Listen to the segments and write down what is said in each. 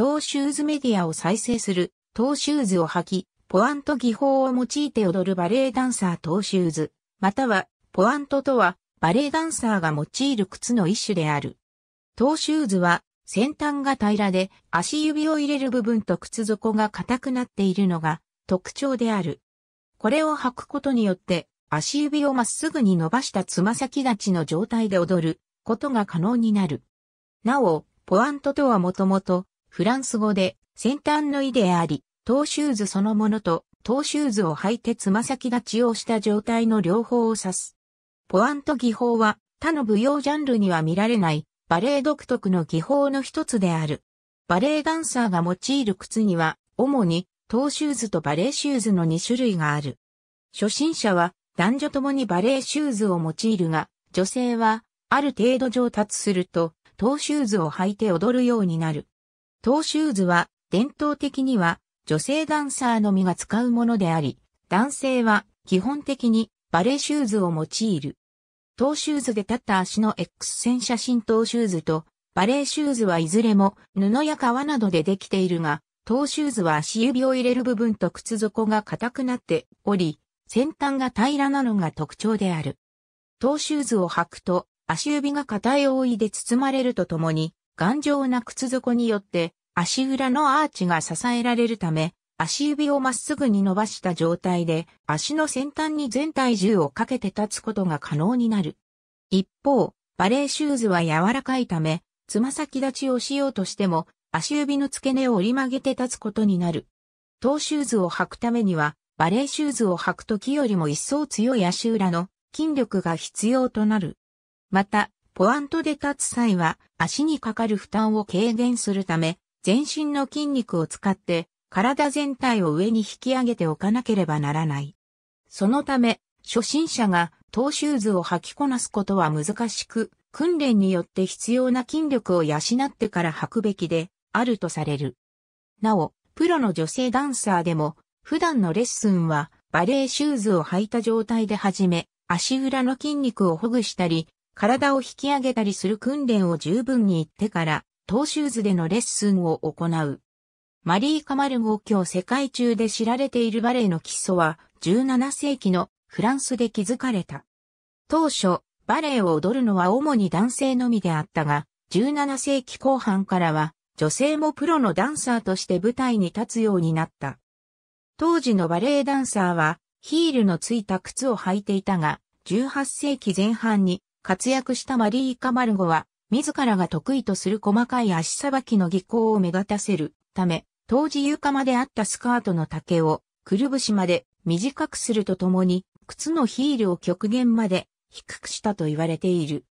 トーシューズメディアを再生する、トーシューズを履き、ポアント技法を用いて踊るバレエダンサートーシューズ、または、ポアントとは、バレエダンサーが用いる靴の一種である。トーシューズは、先端が平らで、足指を入れる部分と靴底が硬くなっているのが特徴である。これを履くことによって、足指をまっすぐに伸ばしたつま先立ちの状態で踊ることが可能になる。なお、ポアントとはもともと、フランス語で、先端の意であり、トーシューズそのものと、トーシューズを履いてつま先立ちをした状態の両方を指す。ポアント技法は、他の舞踊ジャンルには見られない、バレエ独特の技法の一つである。バレエダンサーが用いる靴には、主に、トーシューズとバレエシューズの2種類がある。初心者は、男女ともにバレエシューズを用いるが、女性は、ある程度上達すると、トーシューズを履いて踊るようになる。トーシューズは伝統的には女性ダンサーのみが使うものであり、男性は基本的にバレーシューズを用いる。トーシューズで立った足の X 線写真トーシューズとバレーシューズはいずれも布や革などでできているが、トーシューズは足指を入れる部分と靴底が硬くなっており、先端が平らなのが特徴である。トーシューズを履くと足指が硬い覆いで包まれるとともに、頑丈な靴底によって足裏のアーチが支えられるため、足指をまっすぐに伸ばした状態で足の先端に全体重をかけて立つことが可能になる。一方、バレーシューズは柔らかいため、つま先立ちをしようとしても足指の付け根を折り曲げて立つことになる。トーシューズを履くためには、バレーシューズを履く時よりも一層強い足裏の筋力が必要となる。また、ポアントで立つ際は足にかかる負担を軽減するため、全身の筋肉を使って体全体を上に引き上げておかなければならない。そのため、初心者がトーシューズを履きこなすことは難しく、訓練によって必要な筋力を養ってから履くべきであるとされる。なお、プロの女性ダンサーでも、普段のレッスンはバレーシューズを履いた状態で始め、足裏の筋肉をほぐしたり、体を引き上げたりする訓練を十分に行ってから、トーシューズでのレッスンを行う。マリー・カマルゴ教世界中で知られているバレエの基礎は17世紀のフランスで築かれた。当初、バレエを踊るのは主に男性のみであったが、17世紀後半からは女性もプロのダンサーとして舞台に立つようになった。当時のバレエダンサーはヒールのついた靴を履いていたが、18世紀前半に活躍したマリー・カマルゴは、自らが得意とする細かい足さばきの技巧を目立たせるため、当時床まであったスカートの丈を、くるぶしまで短くするとともに、靴のヒールを極限まで低くしたと言われている。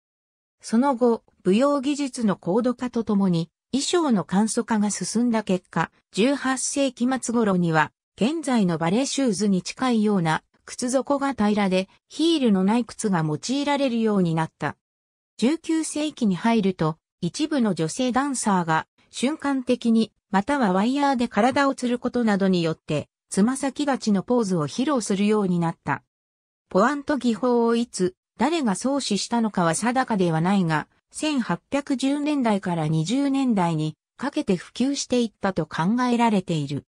その後、舞踊技術の高度化とともに、衣装の簡素化が進んだ結果、18世紀末頃には、現在のバレーシューズに近いような靴底が平らで、ヒールのない靴が用いられるようになった。19世紀に入ると、一部の女性ダンサーが、瞬間的に、またはワイヤーで体を吊ることなどによって、つま先立ちのポーズを披露するようになった。ポアント技法をいつ、誰が創始したのかは定かではないが、1810年代から20年代にかけて普及していったと考えられている。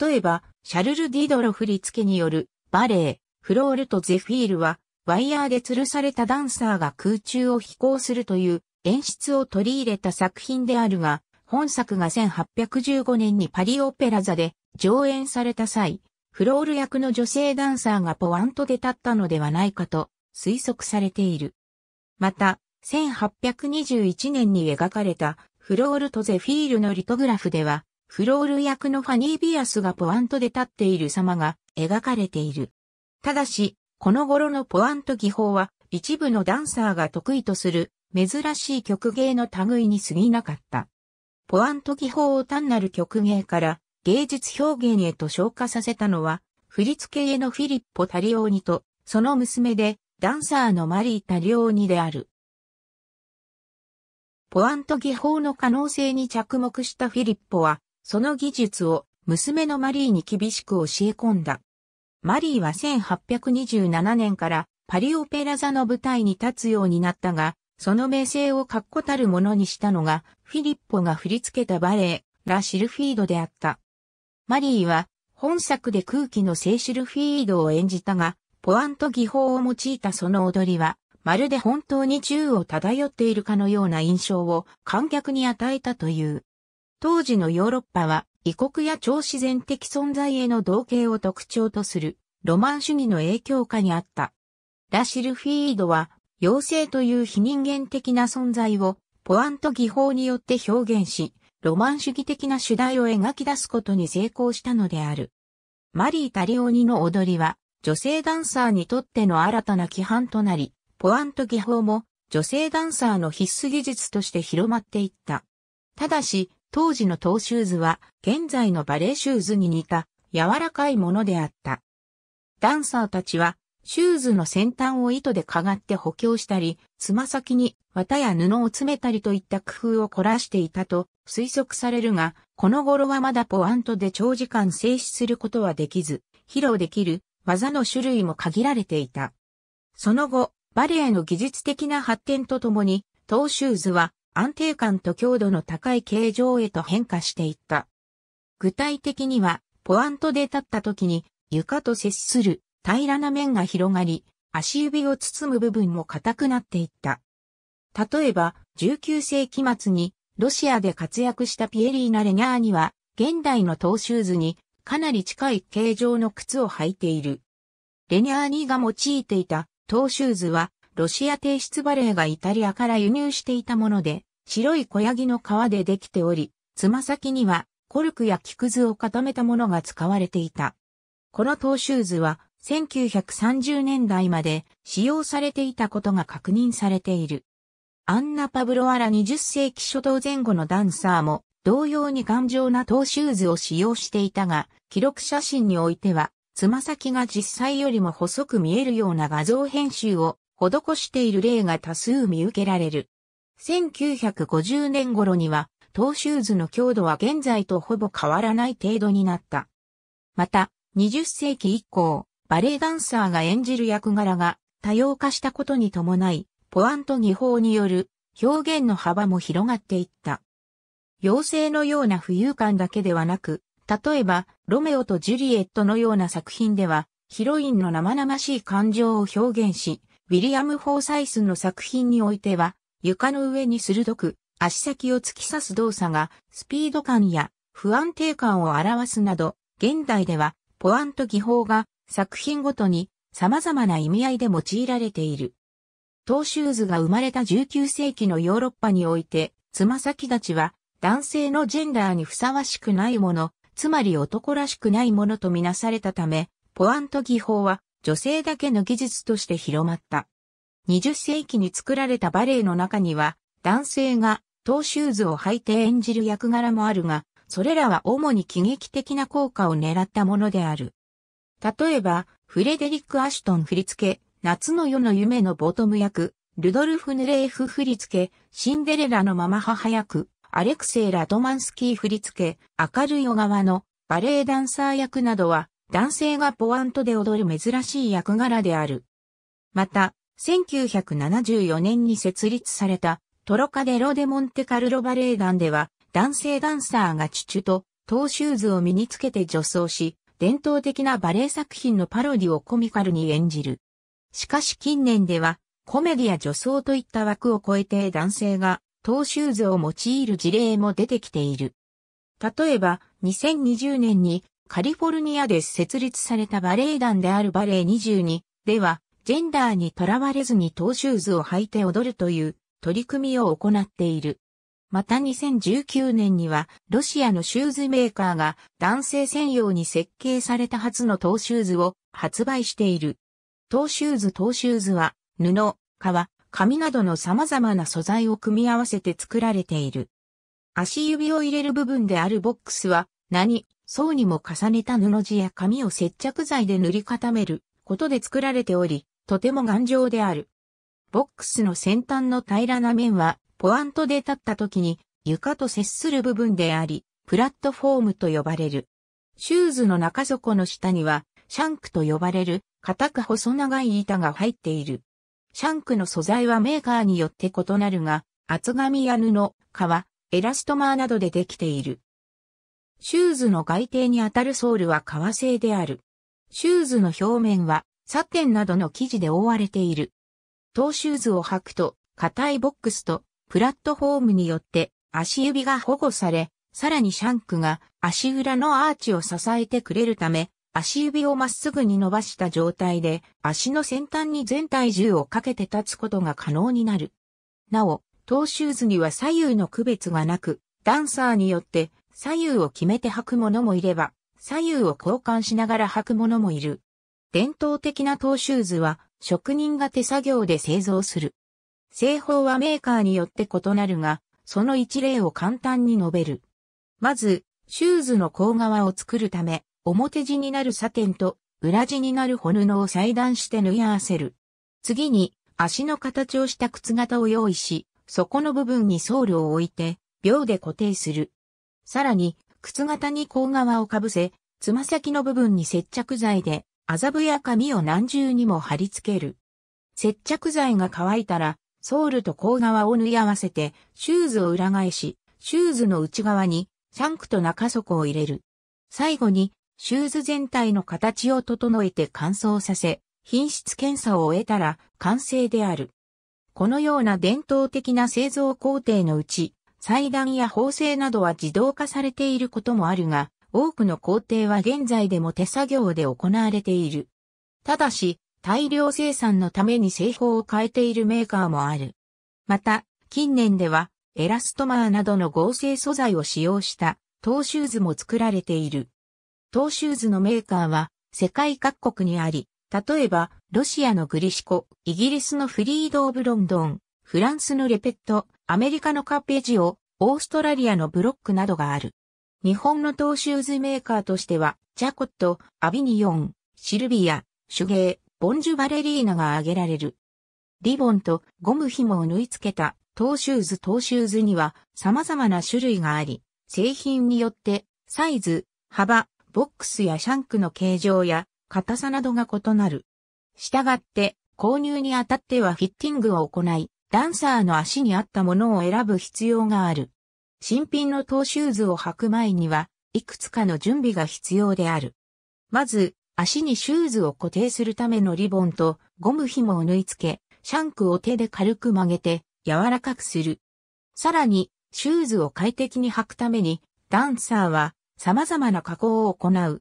例えば、シャルル・ディドロ振り付けによるバレエ、フロールとゼフィールは、ワイヤーで吊るされたダンサーが空中を飛行するという演出を取り入れた作品であるが、本作が1815年にパリオペラ座で上演された際、フロール役の女性ダンサーがポワントで立ったのではないかと推測されている。また、1821年に描かれたフロールとゼフィールのリトグラフでは、フロール役のファニー・ビアスがポアントで立っている様が描かれている。ただし、この頃のポアント技法は一部のダンサーが得意とする珍しい曲芸の類に過ぎなかった。ポアント技法を単なる曲芸から芸術表現へと昇華させたのは、振付へのフィリッポ・タリオーニと、その娘で、ダンサーのマリー・タリオーニである。ポアント技法の可能性に着目したフィリッポは、その技術を娘のマリーに厳しく教え込んだ。マリーは1827年からパリオペラ座の舞台に立つようになったが、その名声を確固たるものにしたのが、フィリッポが振り付けたバレエ、ラ・シルフィードであった。マリーは、本作で空気の聖シルフィードを演じたが、ポアント技法を用いたその踊りは、まるで本当に銃を漂っているかのような印象を観客に与えたという。当時のヨーロッパは異国や超自然的存在への同型を特徴とするロマン主義の影響下にあった。ラシルフィードは妖精という非人間的な存在をポアント技法によって表現し、ロマン主義的な主題を描き出すことに成功したのである。マリー・タリオニの踊りは女性ダンサーにとっての新たな規範となり、ポアント技法も女性ダンサーの必須技術として広まっていった。ただし、当時のトーシューズは現在のバレーシューズに似た柔らかいものであった。ダンサーたちはシューズの先端を糸でかがって補強したり、つま先に綿や布を詰めたりといった工夫を凝らしていたと推測されるが、この頃はまだポアントで長時間静止することはできず、披露できる技の種類も限られていた。その後、バレエの技術的な発展とともに、トーシューズは安定感と強度の高い形状へと変化していった。具体的には、ポアントで立った時に床と接する平らな面が広がり、足指を包む部分も硬くなっていった。例えば、19世紀末にロシアで活躍したピエリーナ・レニャーニは、現代のトーシューズにかなり近い形状の靴を履いている。レニャーニが用いていたトーシューズは、ロシア提出バレーがイタリアから輸入していたもので、白い小ヤギの皮でできており、つま先にはコルクや木くずを固めたものが使われていた。このトーシューズは1930年代まで使用されていたことが確認されている。アンナ・パブロアラ20世紀初頭前後のダンサーも同様に頑丈なトーシューズを使用していたが、記録写真においては、つま先が実際よりも細く見えるような画像編集を施している例が多数見受けられる。1950年頃には、トーシューズの強度は現在とほぼ変わらない程度になった。また、20世紀以降、バレエダンサーが演じる役柄が多様化したことに伴い、ポアント技法による表現の幅も広がっていった。妖精のような浮遊感だけではなく、例えば、ロメオとジュリエットのような作品では、ヒロインの生々しい感情を表現し、ウィリアム・フォーサイスの作品においては、床の上に鋭く足先を突き刺す動作がスピード感や不安定感を表すなど、現代ではポアント技法が作品ごとに様々な意味合いで用いられている。トーシューズが生まれた19世紀のヨーロッパにおいて、つま先立ちは男性のジェンダーにふさわしくないもの、つまり男らしくないものとみなされたため、ポアント技法は女性だけの技術として広まった。20世紀に作られたバレエの中には、男性がトーシューズを履いて演じる役柄もあるが、それらは主に喜劇的な効果を狙ったものである。例えば、フレデリック・アシュトン振付、夏の夜の夢のボトム役、ルドルフ・ヌレーフ振付、シンデレラのママ母役、アレクセイ・ラドマンスキー振付、明るい小川のバレエダンサー役などは、男性がポワントで踊る珍しい役柄である。また、1974年に設立されたトロカデロデモンテカルロバレエ団では男性ダンサーがチュチュとトーシューズを身につけて女装し、伝統的なバレエ作品のパロディをコミカルに演じる。しかし近年ではコメディや女装といった枠を超えて男性がトーシューズを用いる事例も出てきている。例えば2020年にカリフォルニアで設立されたバレエ団であるバレエ22ではジェンダーにとらわれずにトーシューズを履いて踊るという取り組みを行っている。また2019年にはロシアのシューズメーカーが男性専用に設計された初のトーシューズを発売している。トーシューズトーシューズは布、革、紙などの様々な素材を組み合わせて作られている。足指を入れる部分であるボックスは何層にも重ねた布地や紙を接着剤で塗り固めることで作られており、とても頑丈である。ボックスの先端の平らな面は、ポアントで立った時に床と接する部分であり、プラットフォームと呼ばれる。シューズの中底の下には、シャンクと呼ばれる、硬く細長い板が入っている。シャンクの素材はメーカーによって異なるが、厚紙や布、革、エラストマーなどでできている。シューズの外底にあたるソールは革製である。シューズの表面はサテンなどの生地で覆われている。トーシューズを履くと、硬いボックスとプラットフォームによって足指が保護され、さらにシャンクが足裏のアーチを支えてくれるため、足指をまっすぐに伸ばした状態で足の先端に全体重をかけて立つことが可能になる。なお、トーシューズには左右の区別がなく、ダンサーによって左右を決めて履く者もいれば、左右を交換しながら履く者もいる。伝統的なトーシューズは職人が手作業で製造する。製法はメーカーによって異なるが、その一例を簡単に述べる。まず、シューズの甲側を作るため、表地になるサテンと裏地になるホノを裁断して縫い合わせる。次に、足の形をした靴型を用意し、底の部分にソールを置いて、秒で固定する。さらに、靴型に甲側をかぶせ、つま先の部分に接着剤で麻布や紙を何重にも貼り付ける。接着剤が乾いたら、ソールと甲側を縫い合わせて、シューズを裏返し、シューズの内側に、シャンクと中底を入れる。最後に、シューズ全体の形を整えて乾燥させ、品質検査を終えたら完成である。このような伝統的な製造工程のうち、裁断や縫製などは自動化されていることもあるが、多くの工程は現在でも手作業で行われている。ただし、大量生産のために製法を変えているメーカーもある。また、近年では、エラストマーなどの合成素材を使用した、トーシューズも作られている。トーシューズのメーカーは、世界各国にあり、例えば、ロシアのグリシコ、イギリスのフリード・オブ・ロンドン、フランスのレペット、アメリカのカッペジオ、オーストラリアのブロックなどがある。日本のトーシューズメーカーとしては、ジャコット、アビニヨン、シルビア、手芸、ボンジュバレリーナが挙げられる。リボンとゴム紐を縫い付けたトーシューズトーシューズには様々な種類があり、製品によってサイズ、幅、ボックスやシャンクの形状や硬さなどが異なる。したがって、購入にあたってはフィッティングを行い、ダンサーの足に合ったものを選ぶ必要がある。新品のトーシューズを履く前には、いくつかの準備が必要である。まず、足にシューズを固定するためのリボンとゴム紐を縫い付け、シャンクを手で軽く曲げて柔らかくする。さらに、シューズを快適に履くために、ダンサーは様々な加工を行う。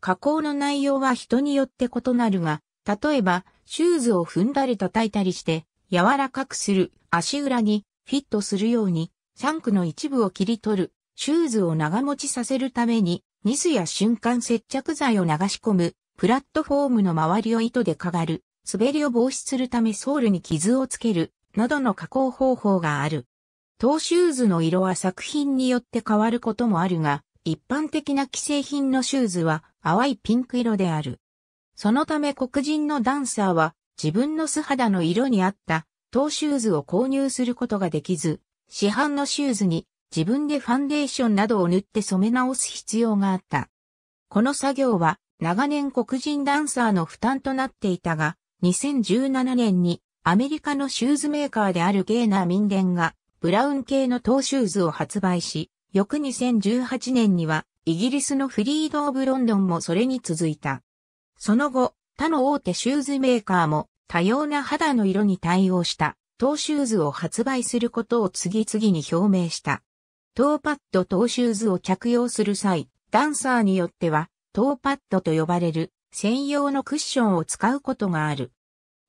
加工の内容は人によって異なるが、例えば、シューズを踏んだり叩いたりして、柔らかくする、足裏にフィットするように、シャンクの一部を切り取る、シューズを長持ちさせるために、ニスや瞬間接着剤を流し込む、プラットフォームの周りを糸でかがる、滑りを防止するためソールに傷をつける、などの加工方法がある。トーシューズの色は作品によって変わることもあるが、一般的な既製品のシューズは淡いピンク色である。そのため黒人のダンサーは自分の素肌の色に合ったトーシューズを購入することができず、市販のシューズに自分でファンデーションなどを塗って染め直す必要があった。この作業は長年黒人ダンサーの負担となっていたが、2017年にアメリカのシューズメーカーであるゲーナー民伝がブラウン系のトーシューズを発売し、翌2018年にはイギリスのフリード・オブ・ロンドンもそれに続いた。その後、他の大手シューズメーカーも多様な肌の色に対応したトーシューズを発売することを次々に表明した。トーパッドトーシューズを着用する際、ダンサーによっては、トーパッドと呼ばれる専用のクッションを使うことがある。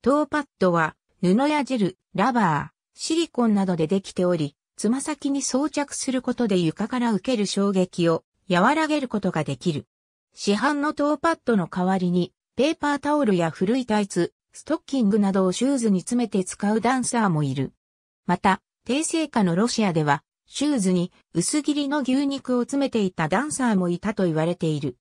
トーパッドは、布やジェル、ラバー、シリコンなどでできており、つま先に装着することで床から受ける衝撃を和らげることができる。市販のトーパッドの代わりに、ペーパータオルや古いタイツ、ストッキングなどをシューズに詰めて使うダンサーもいる。また、低成果のロシアでは、シューズに薄切りの牛肉を詰めていたダンサーもいたと言われている。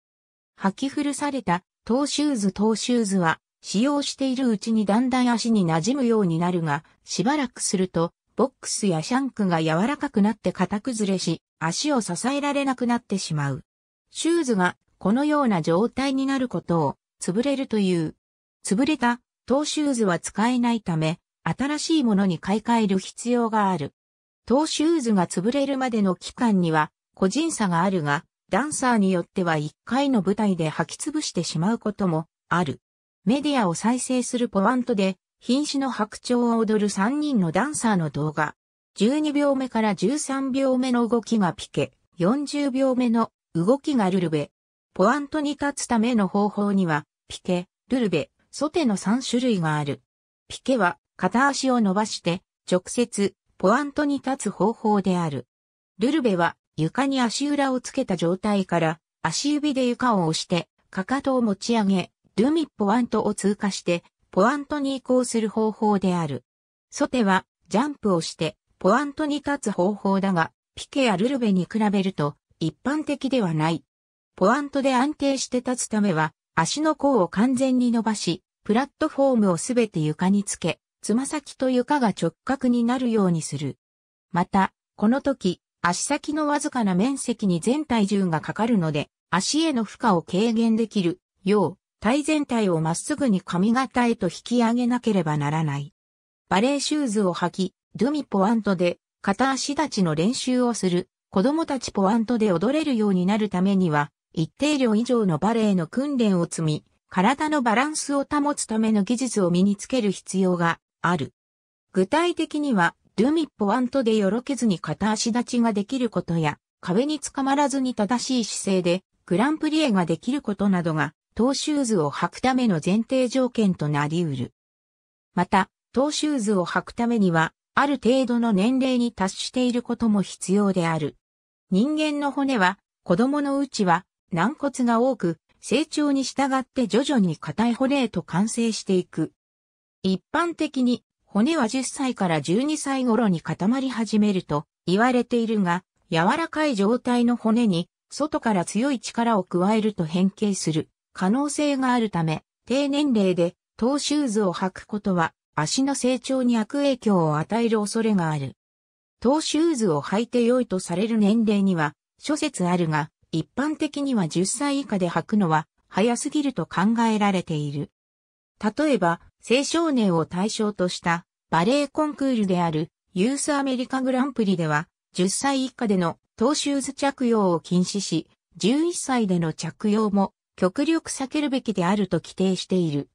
履き古された、トーシューズトーシューズは、使用しているうちにだんだん足に馴染むようになるが、しばらくすると、ボックスやシャンクが柔らかくなって型崩れし、足を支えられなくなってしまう。シューズがこのような状態になることを、潰れるという。潰れたトーシューズは使えないため、新しいものに買い替える必要がある。トーシューズが潰れるまでの期間には個人差があるが、ダンサーによっては1回の舞台で履き潰してしまうこともある。メディアを再生するポワントで、瀕死の白鳥を踊る3人のダンサーの動画。12秒目から13秒目の動きがピケ、40秒目の動きがルルベ。ポワントに立つための方法には、ピケ、ルルベ、ソテの3種類がある。ピケは片足を伸ばして直接ポアントに立つ方法である。ルルベは床に足裏をつけた状態から足指で床を押してかかとを持ち上げ、ルミポアントを通過してポアントに移行する方法である。ソテはジャンプをしてポアントに立つ方法だが、ピケやルルベに比べると一般的ではない。ポアントで安定して立つためは足の甲を完全に伸ばし、プラットフォームをすべて床につけ、つま先と床が直角になるようにする。また、この時、足先のわずかな面積に全体重がかかるので、足への負荷を軽減できるよう、体全体をまっすぐに髪型へと引き上げなければならない。バレーシューズを履き、ドゥミポアントで片足立ちの練習をする。子供たちポアントで踊れるようになるためには、一定量以上のバレエの訓練を積み、体のバランスを保つための技術を身につける必要がある。具体的には、ルミッポワントでよろけずに片足立ちができることや、壁につかまらずに正しい姿勢で、グランプリエができることなどが、トーシューズを履くための前提条件となり得る。また、トーシューズを履くためには、ある程度の年齢に達していることも必要である。人間の骨は、子供のうちは、軟骨が多く、成長に従って徐々に硬い骨へと完成していく。一般的に骨は10歳から12歳頃に固まり始めると言われているが、柔らかい状態の骨に外から強い力を加えると変形する可能性があるため、低年齢でトーシューズを履くことは足の成長に悪影響を与える恐れがある。トーシューズを履いて良いとされる年齢には諸説あるが、一般的には10歳以下で履くのは早すぎると考えられている。例えば、青少年を対象としたバレエコンクールであるユースアメリカグランプリでは、10歳以下でのトーシューズ着用を禁止し、11歳での着用も極力避けるべきであると規定している。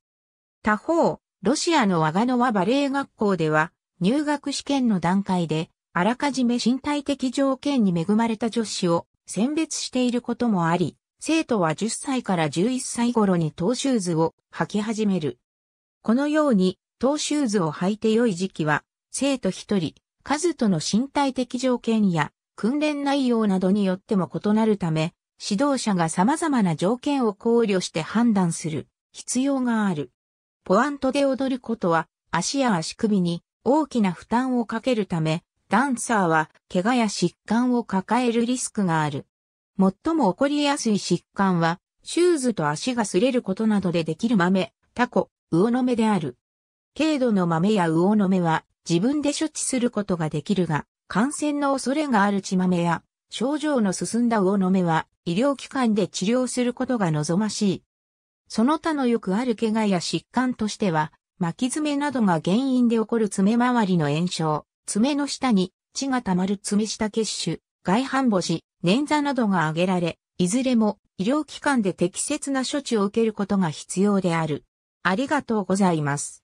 他方、ロシアのワガノワバレエ学校では、入学試験の段階で、あらかじめ身体的条件に恵まれた女子を選別していることもあり、生徒は10歳から11歳頃にトーシューズを履き始める。このように、トーシューズを履いて良い時期は、生徒一人、数との身体的条件や訓練内容などによっても異なるため、指導者が様々な条件を考慮して判断する必要がある。ポアントで踊ることは足や足首に大きな負担をかけるため、ダンサーは怪我や疾患を抱えるリスクがある。最も起こりやすい疾患は、シューズと足が擦れることなどでできる豆、タコ、魚の目である。軽度の豆や魚の目は自分で処置することができるが、感染の恐れがある血豆や症状の進んだ魚の目は医療機関で治療することが望ましい。その他のよくある怪我や疾患としては、巻き爪などが原因で起こる爪周りの炎症、爪の下に血が溜まる爪下血腫、外反母趾、捻挫などが挙げられ、いずれも医療機関で適切な処置を受けることが必要である。ありがとうございます。